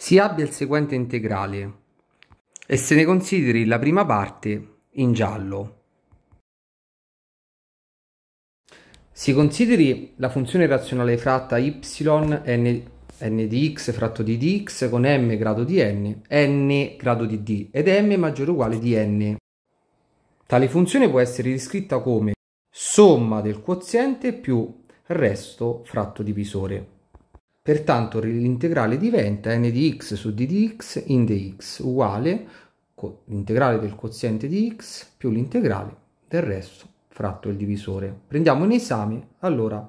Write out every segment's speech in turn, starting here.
si abbia il seguente integrale e se ne consideri la prima parte in giallo. Si consideri la funzione razionale fratta y n, n di x fratto di dx con m grado di n, n grado di d ed m maggiore o uguale di n. Tale funzione può essere descritta come somma del quoziente più resto fratto divisore. Pertanto l'integrale diventa n di x su d di x in dx uguale l'integrale del quoziente di x più l'integrale del resto fratto il divisore. Prendiamo in esame allora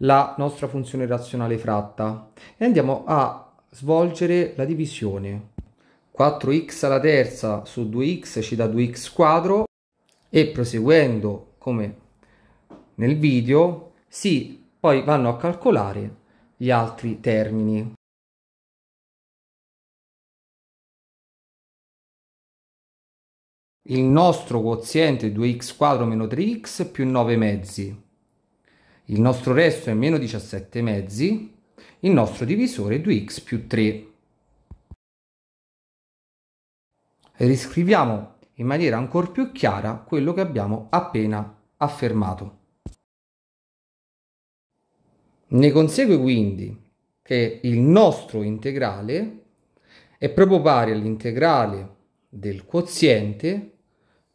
la nostra funzione razionale fratta e andiamo a svolgere la divisione. 4x alla terza su 2x ci dà 2x quadro e proseguendo come nel video si poi vanno a calcolare gli altri termini. Il nostro quoziente è 2x quadro meno 3x più 9 mezzi. Il nostro resto è meno 17 mezzi. Il nostro divisore 2x più 3. E riscriviamo in maniera ancora più chiara quello che abbiamo appena affermato. Ne consegue quindi che il nostro integrale è proprio pari all'integrale del quoziente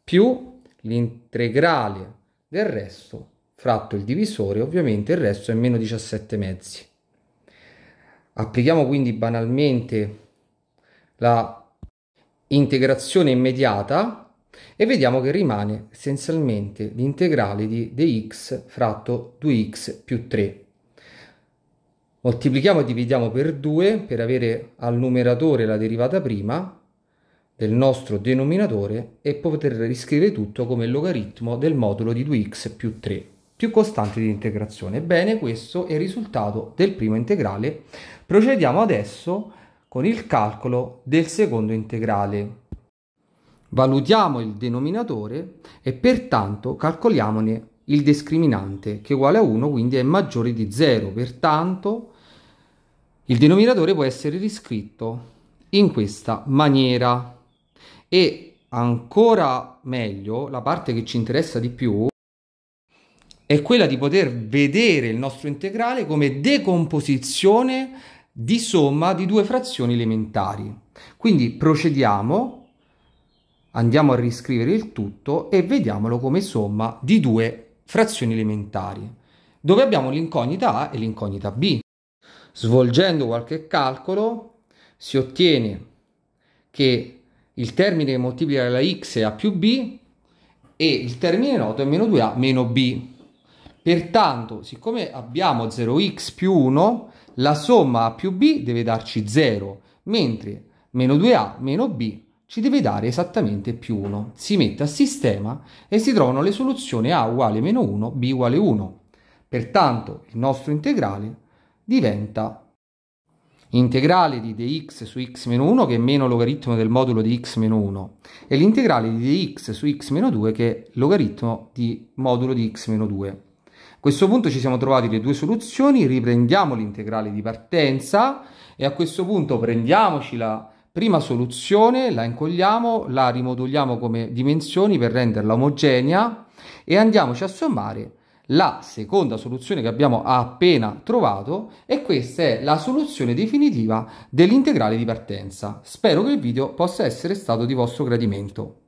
più l'integrale del resto fratto il divisore, ovviamente il resto è meno 17 mezzi. Applichiamo quindi banalmente la integrazione immediata e vediamo che rimane essenzialmente l'integrale di dx fratto 2x più 3 Moltiplichiamo e dividiamo per 2 per avere al numeratore la derivata prima del nostro denominatore e poter riscrivere tutto come logaritmo del modulo di 2x più 3 più costante di integrazione. Bene, questo è il risultato del primo integrale. Procediamo adesso con il calcolo del secondo integrale. Valutiamo il denominatore e pertanto calcoliamone il discriminante che è uguale a 1 quindi è maggiore di 0 pertanto il denominatore può essere riscritto in questa maniera e ancora meglio, la parte che ci interessa di più è quella di poter vedere il nostro integrale come decomposizione di somma di due frazioni elementari. Quindi procediamo, andiamo a riscrivere il tutto e vediamolo come somma di due frazioni elementari, dove abbiamo l'incognita A e l'incognita B. Svolgendo qualche calcolo si ottiene che il termine che moltiplica la x è a più b e il termine noto è meno 2a meno b. Pertanto, siccome abbiamo 0x più 1, la somma a più b deve darci 0, mentre meno 2a meno b ci deve dare esattamente più 1. Si mette a sistema e si trovano le soluzioni a uguale meno 1, b uguale 1. Pertanto, il nostro integrale è diventa integrale di dx su x meno 1 che è meno logaritmo del modulo di x meno 1 e l'integrale di dx su x meno 2 che è logaritmo di modulo di x meno 2. A questo punto ci siamo trovati le due soluzioni, riprendiamo l'integrale di partenza e a questo punto prendiamoci la prima soluzione, la incolliamo, la rimoduliamo come dimensioni per renderla omogenea e andiamoci a sommare la seconda soluzione che abbiamo appena trovato e questa è la soluzione definitiva dell'integrale di partenza. Spero che il video possa essere stato di vostro gradimento.